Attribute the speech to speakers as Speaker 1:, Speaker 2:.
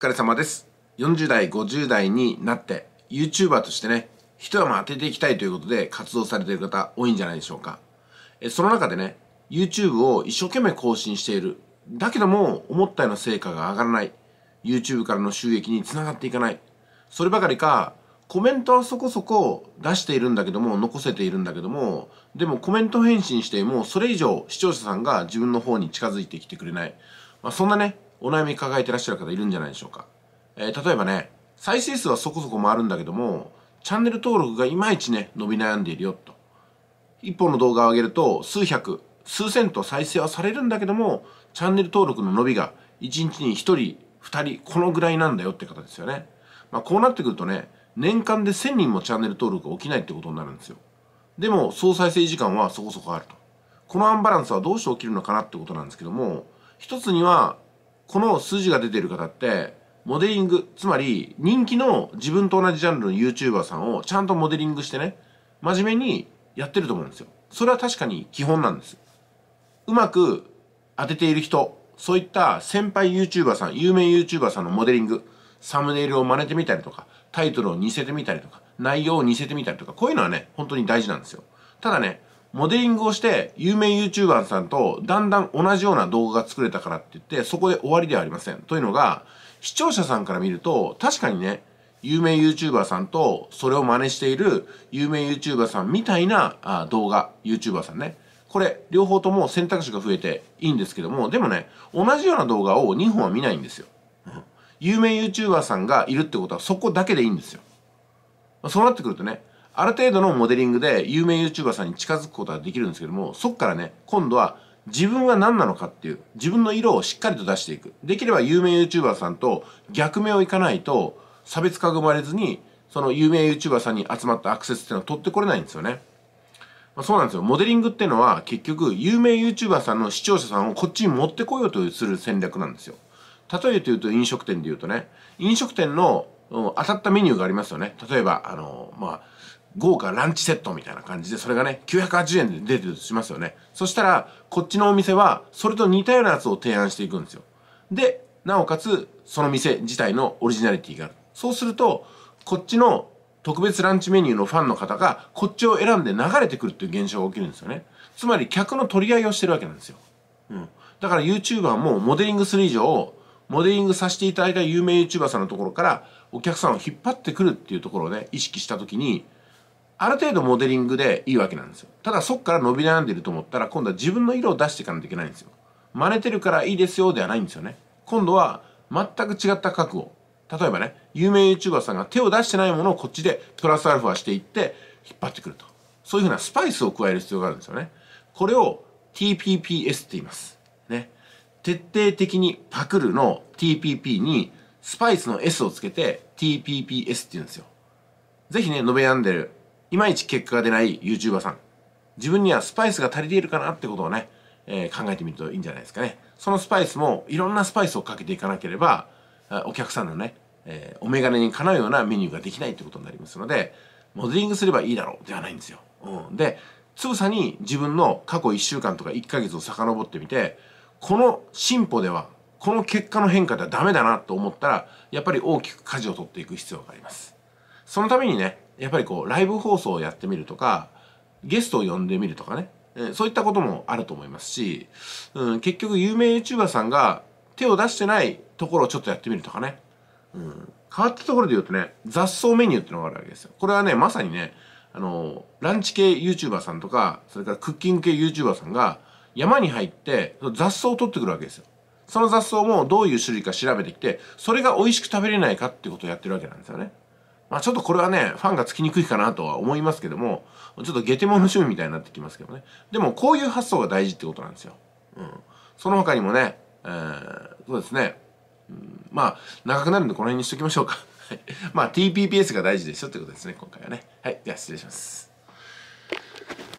Speaker 1: お疲れ様です。40代、50代になって、YouTuber としてね、一山当てていきたいということで活動されている方多いんじゃないでしょうか。えその中でね、YouTube を一生懸命更新している。だけども、思ったような成果が上がらない。YouTube からの収益につながっていかない。そればかりか、コメントはそこそこ出しているんだけども、残せているんだけども、でもコメント返信しても、それ以上視聴者さんが自分の方に近づいてきてくれない。まあ、そんなね、お悩み抱えてらっしゃる方いるんじゃないでしょうか。えー、例えばね、再生数はそこそこ回るんだけども、チャンネル登録がいまいちね、伸び悩んでいるよと。一本の動画を上げると、数百、数千と再生はされるんだけども、チャンネル登録の伸びが一日に一人、二人、このぐらいなんだよって方ですよね。まあ、こうなってくるとね、年間で千人もチャンネル登録が起きないってことになるんですよ。でも、総再生時間はそこそこあると。このアンバランスはどうして起きるのかなってことなんですけども、一つにはこの数字が出てる方ってモデリングつまり人気の自分と同じジャンルの YouTuber さんをちゃんとモデリングしてね真面目にやってると思うんですよそれは確かに基本なんですうまく当てている人そういった先輩 YouTuber さん有名 YouTuber さんのモデリングサムネイルを真似てみたりとかタイトルを似せてみたりとか内容を似せてみたりとかこういうのはね本当に大事なんですよただねモデリングをして有名 YouTuber さんとだんだん同じような動画が作れたからって言ってそこで終わりではありません。というのが視聴者さんから見ると確かにね有名 YouTuber さんとそれを真似している有名 YouTuber さんみたいなあ動画 YouTuber さんねこれ両方とも選択肢が増えていいんですけどもでもね同じような動画を2本は見ないんですよ。有名 YouTuber さんがいるってことはそこだけでいいんですよ。そうなってくるとねある程度のモデリングで有名 YouTuber さんに近づくことはできるんですけども、そっからね、今度は自分は何なのかっていう、自分の色をしっかりと出していく。できれば有名 YouTuber さんと逆目をいかないと、差別化が生まれずに、その有名 YouTuber さんに集まったアクセスっていうのは取ってこれないんですよね。まあ、そうなんですよ。モデリングっていうのは結局、有名 YouTuber さんの視聴者さんをこっちに持ってこようとする戦略なんですよ。例えて言うと飲食店で言うとね、飲食店の、当たったメニューがありますよね。例えば、あの、まあ、豪華ランチセットみたいな感じでそれがね980円で出てるとしますよねそしたらこっちのお店はそれと似たようなやつを提案していくんですよでなおかつその店自体のオリジナリティがあるそうするとこっちの特別ランチメニューのファンの方がこっちを選んで流れてくるっていう現象が起きるんですよねつまり客の取り合いをしてるわけなんですよ、うん、だから YouTuber もモデリングする以上モデリングさせていただいた有名 YouTuber さんのところからお客さんを引っ張ってくるっていうところをね意識した時にある程度モデリングでいいわけなんですよただそっから伸び悩んでると思ったら今度は自分の色を出していかないといけないんですよ真似てるからいいですよではないんですよね今度は全く違った覚悟例えばね有名 YouTuber さんが手を出してないものをこっちでプラスアルファしていって引っ張ってくるとそういうふうなスパイスを加える必要があるんですよねこれを TPPS って言いますね徹底的にパクるの TPP にスパイスの S をつけて TPPS って言うんですよぜひね、伸べ悩んでるいまいち結果が出ない YouTuber さん、自分にはスパイスが足りているかなってことをね、えー、考えてみるといいんじゃないですかね。そのスパイスもいろんなスパイスをかけていかなければ、お客さんのね、えー、お眼鏡にかなうようなメニューができないってことになりますので、モデリングすればいいだろうではないんですよ。うん、で、つぶさに自分の過去1週間とか1ヶ月を遡ってみて、この進歩では、この結果の変化ではダメだなと思ったら、やっぱり大きく舵を取っていく必要があります。そのためにねやっぱりこうライブ放送をやってみるとかゲストを呼んでみるとかね、えー、そういったこともあると思いますし、うん、結局有名 YouTuber さんが手を出してないところをちょっとやってみるとかね、うん、変わったところで言うとね雑草メニューってのがあるわけですよこれはねまさにねあのランチ系 YouTuber さんとかそれからクッキング系 YouTuber さんが山に入って雑草を取ってくるわけですよその雑草もどういう種類か調べてきてそれが美味しく食べれないかっていうことをやってるわけなんですよねまあちょっとこれはね、ファンがつきにくいかなとは思いますけども、ちょっとゲテモノの趣味みたいになってきますけどね。でもこういう発想が大事ってことなんですよ。うん。その他にもね、えー、そうですね。うん、まあ、長くなるんでこの辺にしときましょうか。まあ TPPS が大事でしょってことですね、今回はね。はい。では失礼します。